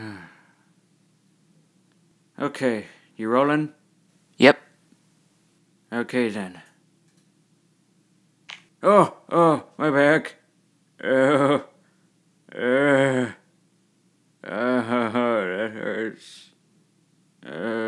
Hmm. okay, you rolling? Yep. Okay then. Oh, oh, my back. Oh, uh, uh, oh, that hurts. Uh.